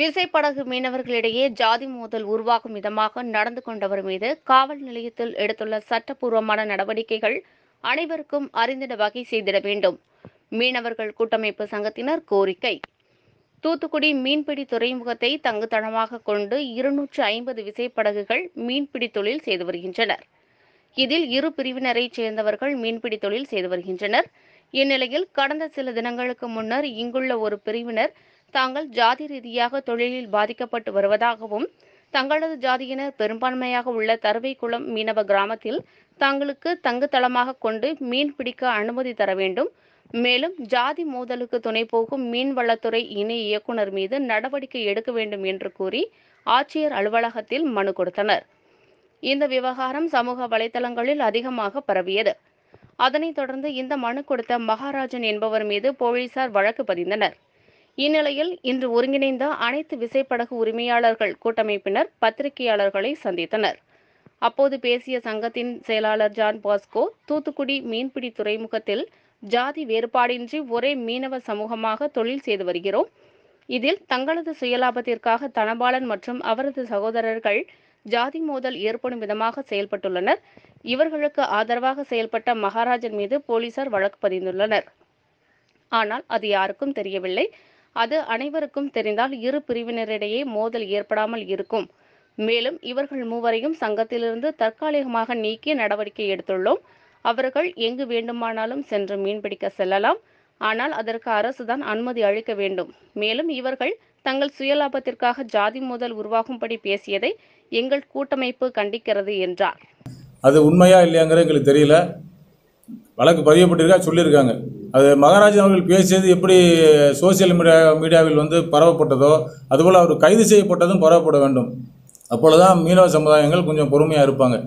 விசைப்படகு மீனவர்களிடையே ஜாதி மோதல் உருவாகும் விதமாக நடந்து கொண்டவர் மீது காவல் நிலையத்தில் எடுத்துள்ள சட்டப்பூர்வமான நடவடிக்கைகள் அனைவருக்கும் அறிந்திட வகை செய்திட வேண்டும் மீனவர்கள் கூட்டமைப்பு சங்கத்தினர் கோரிக்கை தூத்துக்குடி மீன்பிடி துறைமுகத்தை தங்குத்தளமாக கொண்டு இருநூற்று ஐம்பது விசைப்படகுகள் மீன்பிடி தொழில் செய்து வருகின்றனர் இதில் இரு பிரிவினரைச் சேர்ந்தவர்கள் மீன்பிடி தொழில் செய்து வருகின்றனர் இந்நிலையில் கடந்த சில தினங்களுக்கு முன்னர் இங்குள்ள ஒரு பிரிவினர் தாங்கள் ஜாதி ரீதியாக தொழிலில் பாதிக்கப்பட்டு வருவதாகவும் தங்களது ஜாதியினர் பெரும்பான்மையாக உள்ள தருவைக்குளம் மீனவ கிராமத்தில் தங்களுக்கு தங்கு தளமாக கொண்டு மீன் பிடிக்க அனுமதி தர வேண்டும் மேலும் ஜாதி மோதலுக்கு துணை போகும் மீன்வளத்துறை இணை இயக்குநர் மீது நடவடிக்கை எடுக்க வேண்டும் என்று கூறி ஆட்சியர் அலுவலகத்தில் மனு கொடுத்தனர் இந்த விவகாரம் சமூக வலைதளங்களில் அதிகமாக பரவியது அதனைத் தொடர்ந்து இந்த மனு கொடுத்த மகாராஜன் என்பவர் மீது போலீசார் வழக்கு பதிந்தனர் இந்நிலையில் இன்று ஒருங்கிணைந்த அனைத்து விசைப்படகு உரிமையாளர்கள் கூட்டமைப்பினர் பத்திரிகையாளர்களை சந்தித்தனர் அப்போது பேசிய சங்கத்தின் செயலாளர் ஜான் பாஸ்கோ தூத்துக்குடி மீன்பிடி துறைமுகத்தில் ஜாதி வேறுபாடின்றி ஒரே மீனவ சமூகமாக தொழில் செய்து வருகிறோம் இதில் தங்களது சுயலாபத்திற்காக தனபாலன் மற்றும் அவரது சகோதரர்கள் ஜாதி மோதல் ஏற்படும் விதமாக செயல்பட்டுள்ளனர் இவர்களுக்கு ஆதரவாக செயல்பட்ட மகாராஜன் மீது போலீசார் வழக்கு பதிந்துள்ளனர் ஆனால் அது யாருக்கும் தெரியவில்லை அது அனைவருக்கும் தெரிந்தால் இரு பிரிவினரிடையே மோதல் ஏற்படாமல் இருக்கும் மேலும் இவர்கள் மூவரையும் சங்கத்திலிருந்து தற்காலிகமாக நீக்கி நடவடிக்கை எடுத்துள்ளோம் அவர்கள் எங்கு வேண்டுமானாலும் சென்று மீன்பிடிக்க செல்லலாம் ஆனால் அதற்கு அரசுதான் அனுமதி அளிக்க வேண்டும் மேலும் இவர்கள் தங்கள் சுயலாபத்திற்காக ஜாதி மோதல் உருவாகும்படி பேசியதை எங்கள் கூட்டமைப்பு கண்டிக்கிறது என்றார் அது உண்மையா இல்லையாங்கிற எங்களுக்கு தெரியல வழக்கு பதியப்பட்டிருக்கா சொல்லியிருக்காங்க அது மகாராஜன் அவர்கள் பேசியது எப்படி சோசியல் மீடியா மீடியாவில் வந்து பரவப்பட்டதோ அதுபோல் அவர் கைது செய்யப்பட்டதும் பரவப்பட வேண்டும் அப்பொழுதுதான் மீனவ சமுதாயங்கள் கொஞ்சம் பொறுமையாக இருப்பாங்க